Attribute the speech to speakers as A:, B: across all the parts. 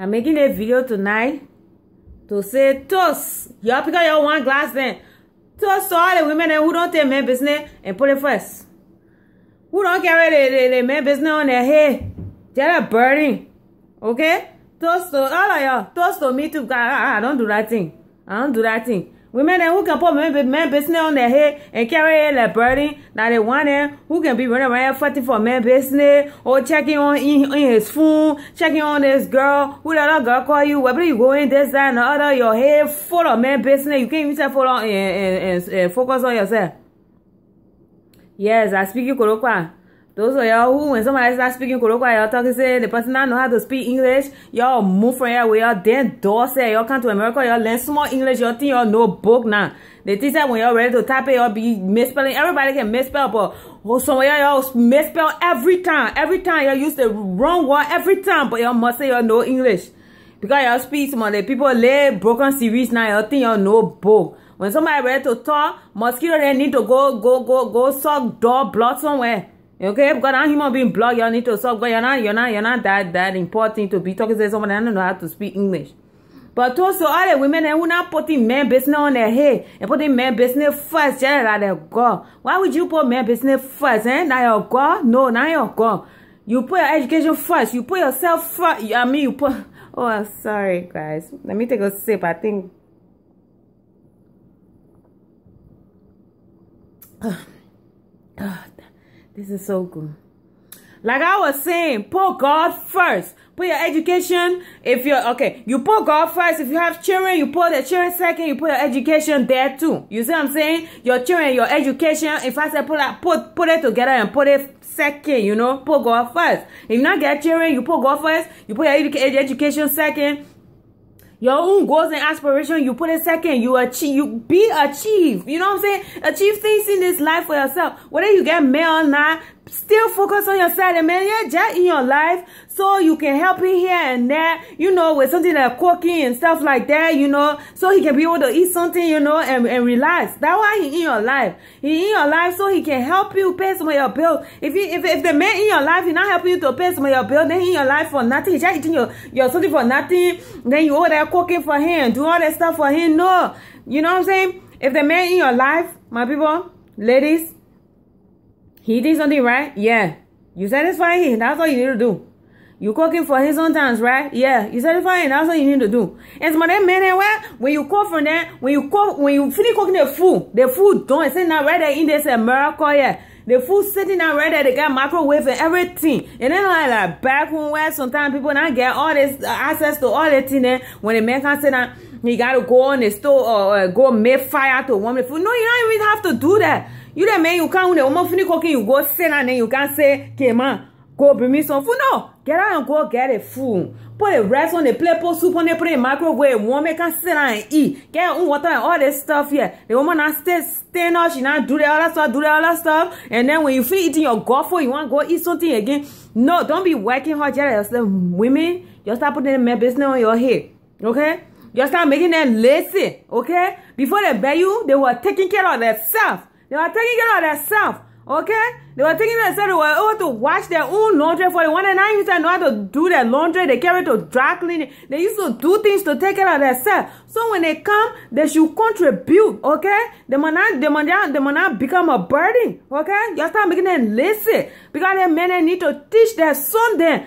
A: I'm making a video tonight to say toast. Y'all pick up your one glass then. Toast to all the women who don't take men business and put it first. Who don't carry the, the, the men business on their head. They're burning. Okay? Toast to all of y'all. Toast to me too. I, I, I don't do that thing. I don't do that thing. Women who can put men, men business on their head and carry their burden. Now they want them who can be running around fighting for men business or oh, checking on in, in his phone, checking on this girl, who the other girl call you, whether you go in this, that, and the other, your head full of men business. You can't even full on and, and, and, and focus on yourself. Yes, I speak you Korokwa. Those are y'all who, when somebody starts speaking Korokwa, y'all talking, say, the person not know how to speak English, y'all move from here where y'all then say y'all come to America, y'all learn small English, y'all think y'all know book now. They think that when y'all ready to type it, y'all be misspelling. Everybody can misspell, but oh, somewhere y'all misspell every time. Every time y'all use the wrong word, every time, but y'all must say y'all know English. Because y'all speak some of the people lay broken series now, y'all think y'all know book. When somebody ready to talk, mosquito they need to go, go, go, go suck door blood somewhere. Okay, because now human being blocked. you need to stop. But you're not, you're not, you're not that that important to be talking to someone that don't know how to speak English. But also all the women who not putting men business on their head and putting men business first, just like their God. Why would you put men business first? Eh? Now your God? No, now your God. You put your education first. You put yourself first. I mean, you put. Oh, sorry, guys. Let me take a sip. I think. This is so good. Like I was saying, put God first. Put your education. If you're okay, you put God first. If you have children, you put the children second. You put your education there too. You see what I'm saying? Your children, your education. If I say put put put it together and put it second, you know, put God first. If you not get children, you put God first. You put your edu education second. Your own goals and aspiration, you put a second. You achieve, you be achieve. You know what I'm saying? Achieve things in this life for yourself. Whether you get male or not, still focus on yourself. And man, yeah, just in your life so you can help him here and there, you know, with something like cooking and stuff like that, you know, so he can be able to eat something, you know, and, and relax. That's why he in your life. He in your life so he can help you pay some of your bills. If he, if, if the man in your life is not helping you to pay some of your bills, then he in your life for nothing. He just eating your, your something for nothing. Then you over there cooking for him, do all that stuff for him. No. You know what I'm saying? If the man in your life, my people, ladies, he did something right, yeah. You satisfy him. That's all you need to do. You cooking for him sometimes, right? Yeah, you fine. That's what you need to do. And some of them men eh, when you cook from them, when you cook, when you finish cooking the food, the food done sitting out right there in this eh, miracle, yeah. The food sitting out right there, they got microwave and everything. And then like, like back home where sometimes people not get all this uh, access to all the thing there. Eh. When the man can sit down, he gotta go on the stove or uh, go make fire to warm the food. No, you don't even have to do that. You the man, you can't when the woman finish cooking, you go sit down and then you can say, okay, man go bring me some food. No, get out and go get a food. Put a rest on the plate, put soup on the plate, microwave, warm it, can sit down and eat. Get own water and all this stuff here. The woman not stay, stay now, she not do that, all that stuff, do that, all that stuff. And then when you feel eating your gofo, you want to go eat something again. No, don't be working hard, jealous. Women, just start putting the business on your head. Okay? You start making them lazy, okay? Before they bear you, they were taking care of themselves. They were taking care of themselves. Okay? They were thinking that they were able to wash their own laundry for the one, and now used to know how to do their laundry, they carry to dry cleaning. They used to do things to take care of themselves. So when they come, they should contribute, okay? They must not, they must not, they must not become a burden, okay? You start making them lazy because the men need to teach their son them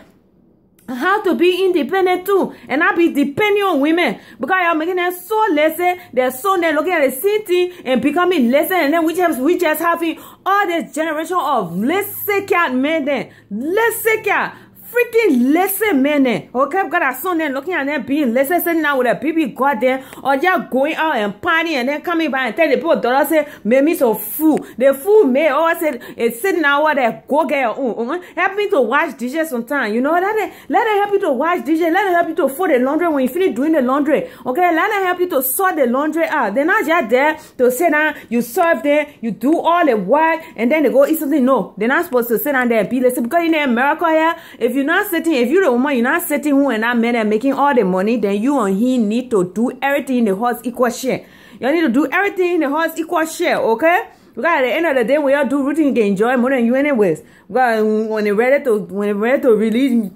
A: how to be independent too and not be depending on women because you're making them so lazy they're so they're looking at the same thing and becoming lazy and then we just we just having all this generation of lazy cat men then lazy cat freaking lazy men, Okay, got a son then looking at them being lazy, sitting now with a baby God there, or oh, just going out and partying and then coming back and telling the people, dollar say, made me so fool. The fool may always oh, say, it's sitting out over there, go get your own. Help me to wash dishes sometimes, you know, let it, let it help you to wash dishes, let it help you to fold the laundry when you finish doing the laundry, okay? Let it help you to sort the laundry out. They're not just there to sit down, you serve them, you do all the work, and then they go eat something. No, they're not supposed to sit down there and be lazy because in America here, if you you're not setting, if you're the woman, you're not setting who and that man and making all the money, then you and he need to do everything in the house equal share. You need to do everything in the house equal share, okay? Because at the end of the day, we all do routine, you can enjoy more than you anyways. Because when they're ready to, when they ready to release,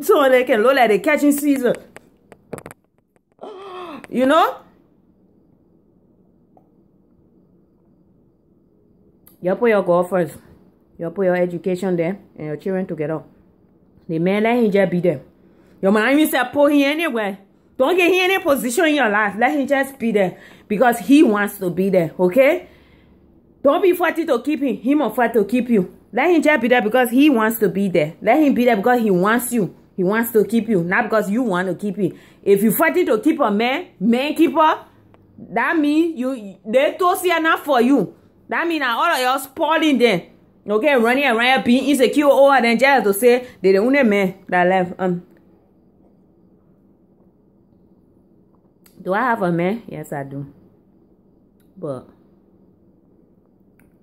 A: so they can look like the catching season. You know? You put will go first. you put your education there and your children together. The man let him just be there. Your man even said put him anywhere. Don't get him any position in your life. Let him just be there because he wants to be there. Okay? Don't be fighting to keep him. He must fight to keep you. Let him just be there because he wants to be there. Let him be there because he wants you. He wants to keep you, not because you want to keep him. If you fighting to keep a man, man keeper, that means you they toast here not for you. That means all of y'all spoiling there. Okay, running around being insecure or oh, than just to say they the only man that left. Um, do I have a man? Yes, I do. But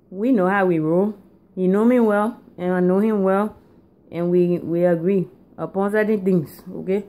A: we know how we roll. You know me well, and I know him well, and we we agree upon certain things. Okay.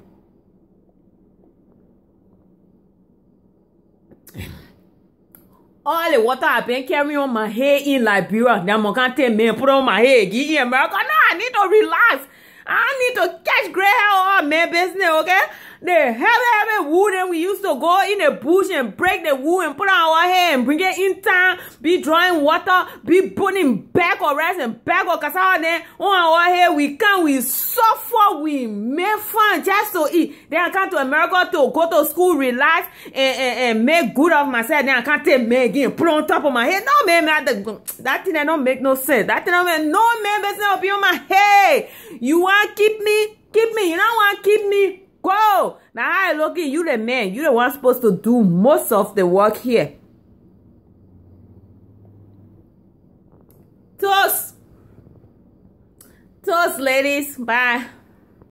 A: all the water I've been carrying on my head in Liberia. Now I'm gonna take me put on my head in America. No, I need to relax. I need to catch gray hair on my business, okay? the heavy heavy wood and we used to go in a bush and break the wood and put on our hair and bring it in town be drawing water be putting back or rice and back or cassava then on our hair we can we suffer we make fun just to eat then I come to America to go to school relax and, and, and make good of myself then I can't take me again put on top of my head no man, man that, that thing that don't make no sense that thing I mean, no man business up on my head you want keep me keep me you don't want keep me Now I look you the man. You the one supposed to do most of the work here. Toast. Toast, ladies. Bye.